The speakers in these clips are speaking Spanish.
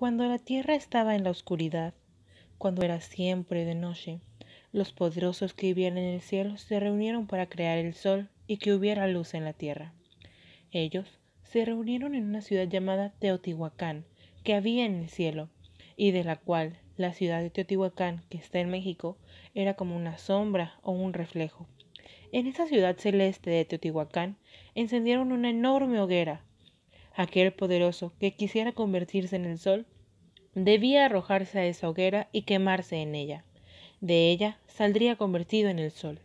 Cuando la tierra estaba en la oscuridad, cuando era siempre de noche, los poderosos que vivían en el cielo se reunieron para crear el sol y que hubiera luz en la tierra. Ellos se reunieron en una ciudad llamada Teotihuacán, que había en el cielo, y de la cual la ciudad de Teotihuacán, que está en México, era como una sombra o un reflejo. En esa ciudad celeste de Teotihuacán encendieron una enorme hoguera Aquel poderoso que quisiera convertirse en el sol debía arrojarse a esa hoguera y quemarse en ella. De ella saldría convertido en el sol.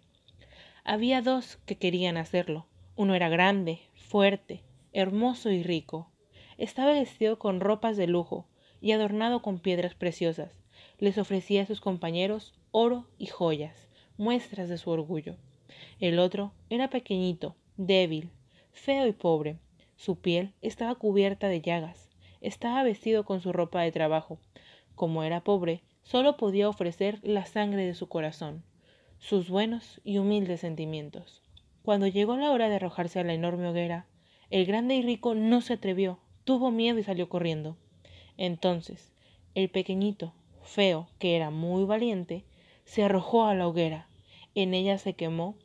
Había dos que querían hacerlo. Uno era grande, fuerte, hermoso y rico. Estaba vestido con ropas de lujo y adornado con piedras preciosas. Les ofrecía a sus compañeros oro y joyas, muestras de su orgullo. El otro era pequeñito, débil, feo y pobre. Su piel estaba cubierta de llagas. Estaba vestido con su ropa de trabajo. Como era pobre, solo podía ofrecer la sangre de su corazón, sus buenos y humildes sentimientos. Cuando llegó la hora de arrojarse a la enorme hoguera, el grande y rico no se atrevió, tuvo miedo y salió corriendo. Entonces, el pequeñito, feo, que era muy valiente, se arrojó a la hoguera. En ella se quemó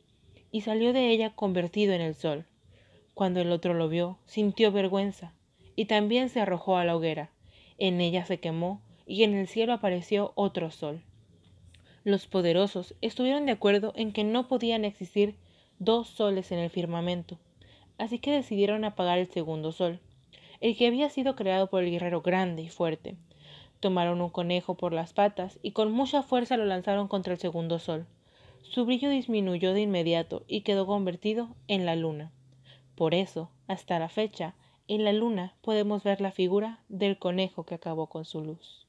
y salió de ella convertido en el sol. Cuando el otro lo vio, sintió vergüenza y también se arrojó a la hoguera. En ella se quemó y en el cielo apareció otro sol. Los poderosos estuvieron de acuerdo en que no podían existir dos soles en el firmamento, así que decidieron apagar el segundo sol, el que había sido creado por el guerrero grande y fuerte. Tomaron un conejo por las patas y con mucha fuerza lo lanzaron contra el segundo sol. Su brillo disminuyó de inmediato y quedó convertido en la luna. Por eso, hasta la fecha, en la luna podemos ver la figura del conejo que acabó con su luz.